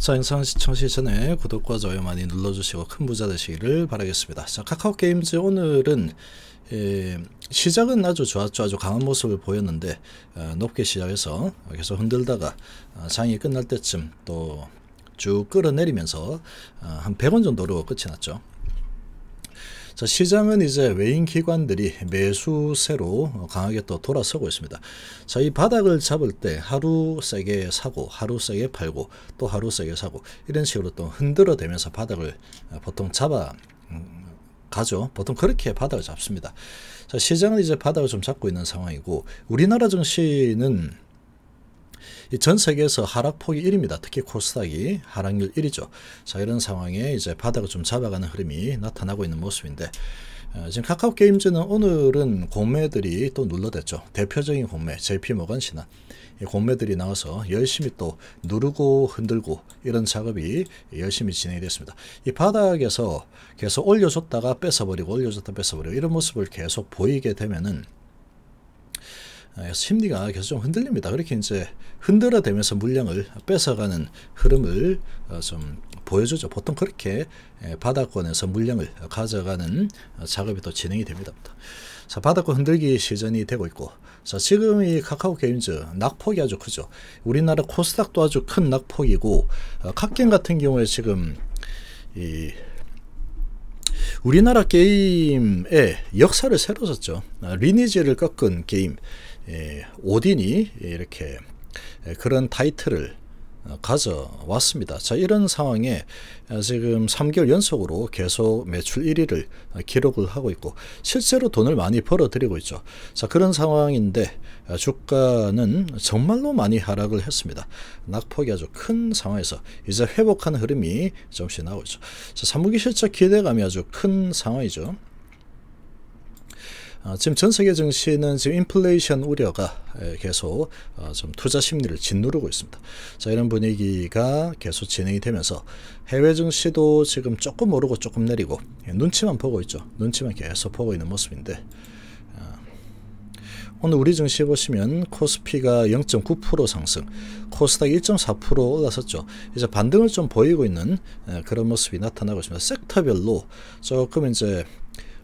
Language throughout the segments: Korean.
자 영상 시청 시기 전에 구독과 좋아요 많이 눌러주시고 큰 부자 되시기를 바라겠습니다. 자 카카오게임즈 오늘은 예, 시작은 아주 좋았죠. 아주 강한 모습을 보였는데 어, 높게 시작해서 계속 흔들다가 어, 장이 끝날 때쯤 또 쭉 끌어내리면서 어, 한 100원 정도로 끝이 났죠. 자, 시장은 이제 외인 기관들이 매수세로 강하게 또 돌아서고 있습니다. 자, 이 바닥을 잡을 때 하루 세게 사고, 하루 세게 팔고, 또 하루 세게 사고, 이런 식으로 또 흔들어 대면서 바닥을 어, 보통 잡아 음, 가죠. 보통 그렇게 바닥을 잡습니다. 자, 시장은 이제 바닥을 좀 잡고 있는 상황이고, 우리나라 증시는 전 세계에서 하락폭이 1입니다 특히 코스닥이 하락률 1위죠. 자 이런 상황에 이제 바닥을 좀 잡아가는 흐름이 나타나고 있는 모습인데 어, 지금 카카오 게임즈는 오늘은 공매들이 또 눌러댔죠. 대표적인 공매 JP 모건 신한 공매들이 나와서 열심히 또 누르고 흔들고 이런 작업이 열심히 진행이 됐습니다. 이 바닥에서 계속 올려줬다가 뺏어버리고 올려줬다 뺏어버리고 이런 모습을 계속 보이게 되면은 아, 심리가 계속 좀 흔들립니다. 그렇게 이제 흔들어대면서 물량을 뺏어가는 흐름을 어, 좀 보여주죠. 보통 그렇게 예, 바닥권에서 물량을 가져가는 어, 작업이 또 진행이 됩니다. 자, 바닥권 흔들기 시즌이 되고 있고, 자, 지금 이 카카오 게임즈 낙폭이 아주 크죠. 우리나라 코스닥도 아주 큰 낙폭이고, 카겐 어, 같은 경우에 지금 이 우리나라 게임의 역사를 새로 썼죠. 아, 리니지를 꺾은 게임. 예, 오딘이 이렇게 그런 타이틀을 어, 가져왔습니다. 자, 이런 상황에 어, 지금 3개월 연속으로 계속 매출 1위를 어, 기록을 하고 있고 실제로 돈을 많이 벌어들이고 있죠. 자, 그런 상황인데 주가는 정말로 많이 하락을 했습니다. 낙폭이 아주 큰 상황에서 이제 회복하 흐름이 점시 나오죠. 자, 사무기 실적 기대감이 아주 큰 상황이죠. 어, 지금 전 세계 증시는 지금 인플레이션 우려가 계속 어, 좀 투자 심리를 짓누르고 있습니다. 자 이런 분위기가 계속 진행이 되면서 해외 증시도 지금 조금 오르고 조금 내리고 예, 눈치만 보고 있죠. 눈치만 계속 보고 있는 모습인데 어, 오늘 우리 증시 보시면 코스피가 0.9% 상승, 코스닥 1.4% 올라섰죠. 이제 반등을 좀 보이고 있는 그런 모습이 나타나고 있습니다. 섹터별로 조금 이제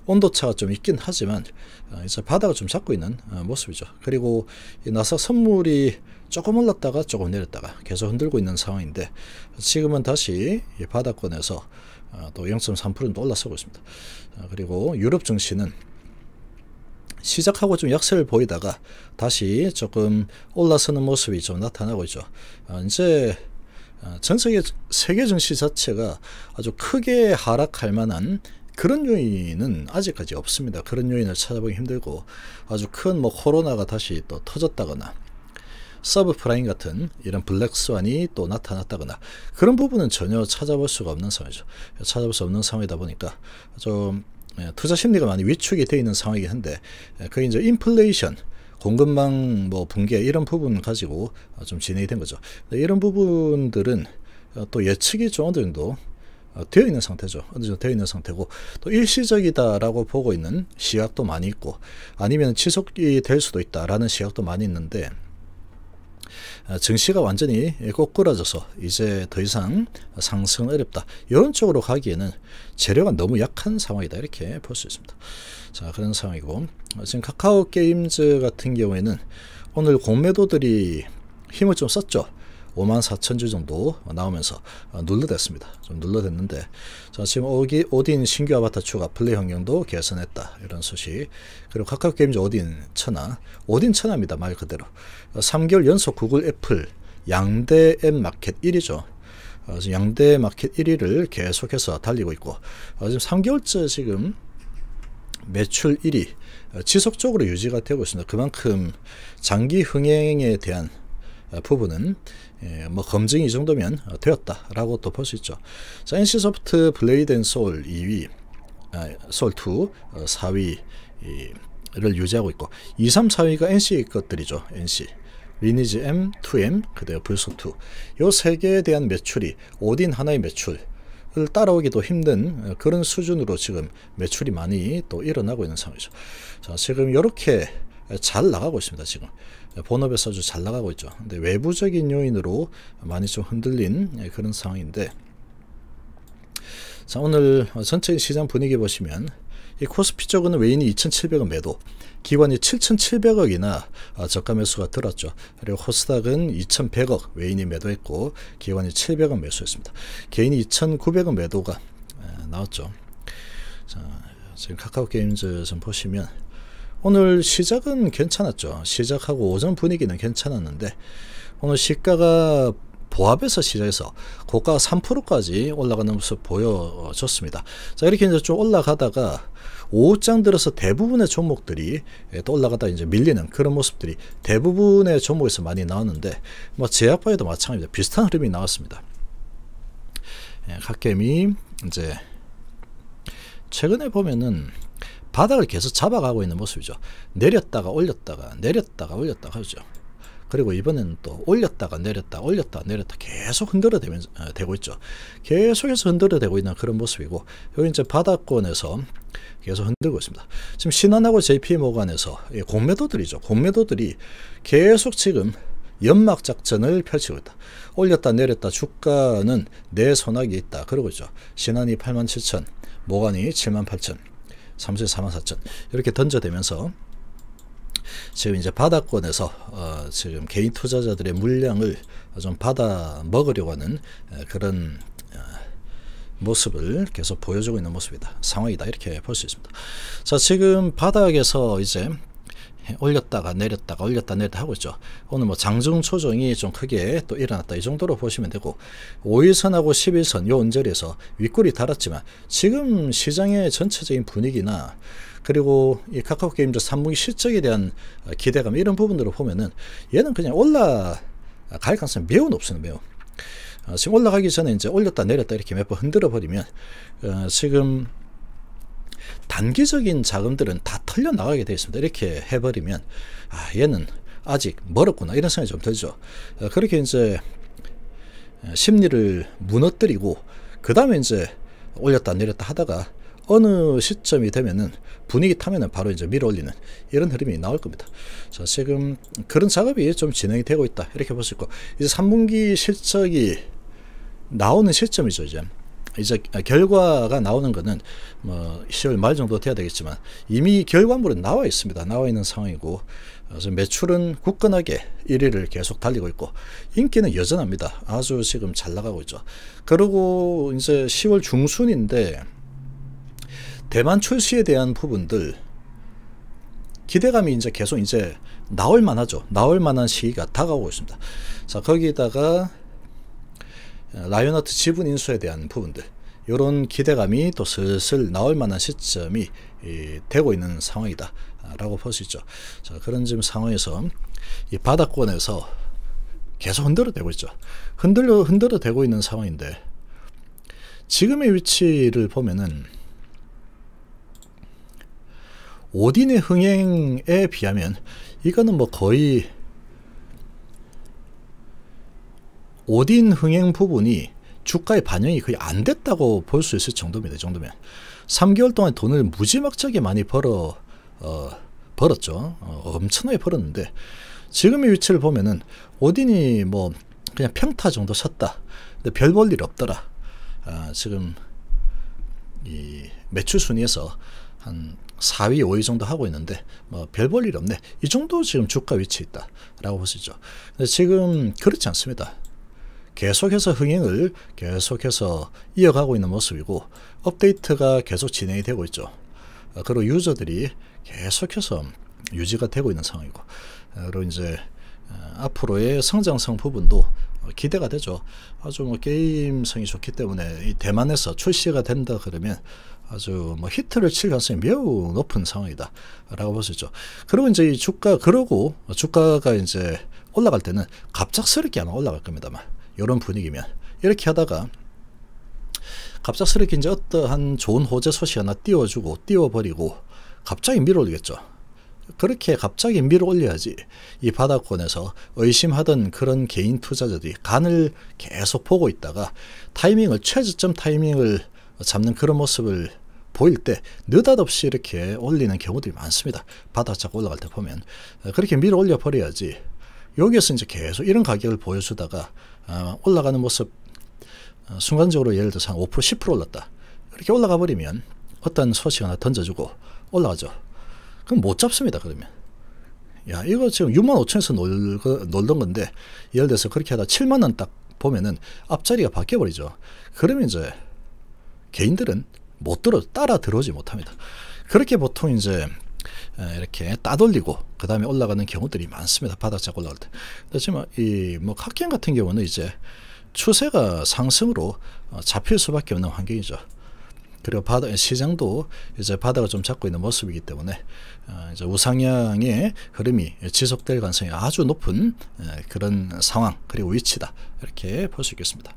온도차가 좀 있긴 하지만 어, 이제 바닥을 좀 잡고 있는 어, 모습이죠. 그리고 나사 선물이 조금 올랐다가 조금 내렸다가 계속 흔들고 있는 상황인데 지금은 다시 바닥권에서 어, 또 0.3%는 올라서고 있습니다. 그리고 유럽 증시는 시작하고 좀 약세를 보이다가 다시 조금 올라서는 모습이 좀 나타나고 있죠. 이제 전 세계 세계 증시 자체가 아주 크게 하락할 만한 그런 요인은 아직까지 없습니다. 그런 요인을 찾아보기 힘들고 아주 큰 뭐 코로나가 다시 또 터졌다거나 서브프라임 같은 이런 블랙스완이 또 나타났다거나 그런 부분은 전혀 찾아볼 수가 없는 상황이죠. 찾아볼 수 없는 상황이다 보니까 좀 예, 투자 심리가 많이 위축이 되어 있는 상황이긴 한데 그 이제 인플레이션 공급망 뭐 붕괴 이런 부분 가지고 좀 진행이 된 거죠. 이런 부분들은 또 예측이 좀어 정도 어, 되어 있는 상태죠. 어느 정도 되어 있는 상태고 또 일시적이다라고 보고 있는 시각도 많이 있고 아니면 지속이 될 수도 있다라는 시각도 많이 있는데 어, 증시가 완전히 꼬꾸라져서 이제 더 이상 상승 어렵다. 이런 쪽으로 가기에는 재료가 너무 약한 상황이다. 이렇게 볼 수 있습니다. 자, 그런 상황이고 어, 지금 카카오 게임즈 같은 경우에는 오늘 공매도들이 힘을 좀 썼죠. 5만 4천 주 정도 나오면서 어, 눌러댔습니다. 좀 눌러댔는데 자, 지금 오딘 신규 아바타 추가 플레이 환경도 개선했다 이런 소식 그리고 카카오게임즈 오딘 천하 오딘 천하입니다 말 그대로 3개월 어, 연속 구글 애플 양대 앱 마켓 1위죠. 어, 양대 마켓 1위를 계속해서 달리고 있고 지금 3개월째 지금 매출 1위 지속적으로 유지가 되고 있습니다. 그만큼 장기 흥행에 대한 어, 부분은 예, 뭐 검증이 이 정도면 어, 되었다라고 또볼수 있죠. 자, NC소프트 블레이드 앤 소울 2위, 아, 소울2 4위를 어, 유지하고 있고 2, 3, 4위가 NC 것들이죠. NC. 리니지 M, 2M, 그대로 불소2. 요 세 개에 대한 매출이 오딘 하나의 매출 을 따라오기도 힘든 그런 수준으로 지금 매출이 많이 또 일어나고 있는 상황이죠. 자, 지금 이렇게 잘 나가고 있습니다. 지금 본업에서 아주 잘 나가고 있죠. 근데 외부적인 요인으로 많이 좀 흔들린 예, 그런 상황인데 자 오늘 전체 시장 분위기 보시면 이 코스피 쪽은 외인이 2,700원 매도, 기관이 7,700억이나 아, 저가 매수가 들었죠. 그리고 호스닥은 2,100억 외인이 매도했고 기관이 700원 매수했습니다. 개인이 2,900원 매도가 나왔죠. 자, 지금 카카오 게임즈 좀 보시면 오늘 시작은 괜찮았죠. 시작하고 오전 분위기는 괜찮았는데 오늘 시가가 보합에서 시작해서 고가 3%까지 올라가는 모습 보여줬습니다. 자 이렇게 이제 좀 올라가다가 오후장 들어서 대부분의 종목들이 또 올라가다 이제 밀리는 그런 모습들이 대부분의 종목에서 많이 나왔는데 뭐 제약바에도 마찬가지입니다. 비슷한 흐름이 나왔습니다. 예, 갓겜이 이제 최근에 보면은 바닥을 계속 잡아가고 있는 모습이죠. 내렸다가 올렸다가 내렸다가 올렸다가 하죠. 그리고 이번에는 또 올렸다가 내렸다 올렸다 내렸다 계속 흔들어 되면서, 되고 어, 있죠. 계속해서 흔들어 되고 있는 그런 모습이고 여기 이제 바닥권에서 계속 흔들고 있습니다. 지금 신한하고 JPM 호에서 공매도들이죠. 공매도들이 계속 지금 연막 작전을 펼치고 있다. 올렸다 내렸다 주가는 내 손아귀에 있다. 그러고 있죠. 신한이 8 7 0 0 0 모관이 7 8 0 0 0 3수 4만 4천 이렇게 던져대면서 지금 이제 바닥권에서 어 지금 개인 투자자들의 물량을 좀 받아 먹으려고 하는 그런 어, 모습을 계속 보여주고 있는 모습이다. 상황이다. 이렇게 볼 수 있습니다. 자, 지금 바닥에서 이제 올렸다가 내렸다가 올렸다 내렸다 하고 있죠. 오늘 뭐 장중 초정이좀 크게 또 일어났다 이 정도로 보시면 되고 5일선하고 10일선 요 언저리에서 윗골이 달았지만 지금 시장의 전체적인 분위기나 그리고 이 카카오 게임즈 3분기 실적에 대한 기대감 이런 부분들을 보면은 얘는 그냥 올라갈 가능성이 매우 높습니다. 매우. 어, 지금 올라가기 전에 이제 올렸다 내렸다 이렇게 몇 번 흔들어 버리면 어, 지금 단기적인 자금들은 다 털려나가게 되어 있습니다. 이렇게 해버리면 아 얘는 아직 멀었구나 이런 생각이 좀 들죠. 어, 그렇게 이제 어, 심리를 무너뜨리고 그 다음에 이제 올렸다 내렸다 하다가 어느 시점이 되면은 분위기 타면은 바로 이제 밀어 올리는 이런 흐름이 나올 겁니다. 자, 지금 그런 작업이 좀 진행이 되고 있다. 이렇게 볼 수 있고, 이제 3분기 실적이 나오는 시점이죠, 이제. 이제 아, 결과가 나오는 것은 뭐 10월 말 정도 돼야 되겠지만 이미 결과물은 나와 있습니다. 나와 있는 상황이고 그래서 매출은 굳건하게 1위를 계속 달리고 있고 인기는 여전합니다. 아주 지금 잘 나가고 있죠. 그리고 이제 10월 중순인데 대만 출시에 대한 부분들 기대감이 이제 계속 이제 나올 만하죠. 나올 만한 시기가 다가오고 있습니다. 자 거기다가 어, 라이오너트 지분 인수에 대한 부분들 이런 기대감이 또 슬슬 나올 만한 시점이 되고 있는 상황이다 라고 볼 수 있죠. 자, 그런 지금 상황에서 이 바닥권에서 계속 흔들어대고 있죠. 흔들려 흔들어대고 있는 상황인데 지금의 위치를 보면은 오딘의 흥행에 비하면 이거는 뭐 거의 오딘 흥행 부분이 주가에 반영이 거의 안 됐다고 볼 수 있을 정도입니다. 이 정도면 3개월 동안 돈을 무지막지하게 많이 벌어 어, 벌었죠. 어, 엄청나게 벌었는데 지금의 위치를 보면은 오딘이 뭐 그냥 평타 정도 쳤다. 근데 별 볼 일 없더라. 아, 지금 이 매출 순위에서 한 4위, 5위 정도 하고 있는데 뭐 별 볼 일 없네. 이 정도 지금 주가 위치 있다라고 보시죠. 근데 지금 그렇지 않습니다. 계속해서 흥행을 계속해서 이어가고 있는 모습이고 업데이트가 계속 진행이 되고 있죠. 어, 그리고 유저들이 계속해서 유지가 되고 있는 상황이고 어, 그리고 이제 어, 앞으로의 성장성 부분도 기대가 되죠. 아주 뭐 게임성이 좋기 때문에 대만에서 출시가 된다 그러면 아주 뭐 히트를 칠 가능성이 매우 높은 상황이다 라고 볼 수 있죠 그리고 이제 이 주가 그러고 주가가 이제 올라갈 때는 갑작스럽게 아마 올라갈 겁니다만 이런 분위기면 이렇게 하다가 갑작스럽게 이제 어떠한 좋은 호재 소식 하나 띄워주고 띄워버리고 갑자기 밀어올리겠죠. 그렇게 갑자기 밀어올려야지 이 바닥권에서 의심하던 그런 개인 투자자들이 간을 계속 보고 있다가 타이밍을 최저점 타이밍을 잡는 그런 모습을 보일 때 느닷없이 이렇게 올리는 경우들이 많습니다. 바닥 짝 올라갈 때 보면 그렇게 밀어 올려 버려야지 여기에서 이제 계속 이런 가격을 보여주다가 아, 올라가는 모습 어, 순간적으로 예를 들어서 한 5% 10% 올랐다. 이렇게 올라가 버리면 어떤 소식 하나 던져주고 올라가죠. 그럼 못 잡습니다. 그러면. 야 이거 지금 6만 5천에서 놀, 놀던 건데 예를 들어서 그렇게 하다 7만 원 딱 보면은 앞자리가 바뀌어버리죠. 그러면 이제 개인들은 못 들어 따라 들어오지 못합니다. 그렇게 보통 이제 이렇게 따돌리고 그 다음에 올라가는 경우들이 많습니다. 바닥짝 올라갈 때. 그지만 이뭐 학경 같은 경우는 이제 추세가 상승으로 어, 잡힐 수밖에 없는 환경이죠. 그리고 바다 시장도 이제 바닥을 좀 잡고 있는 모습이기 때문에 어, 이제 우상향의 흐름이 지속될 가능성이 아주 높은 그런 상황 그리고 위치다 이렇게 볼 수 있겠습니다.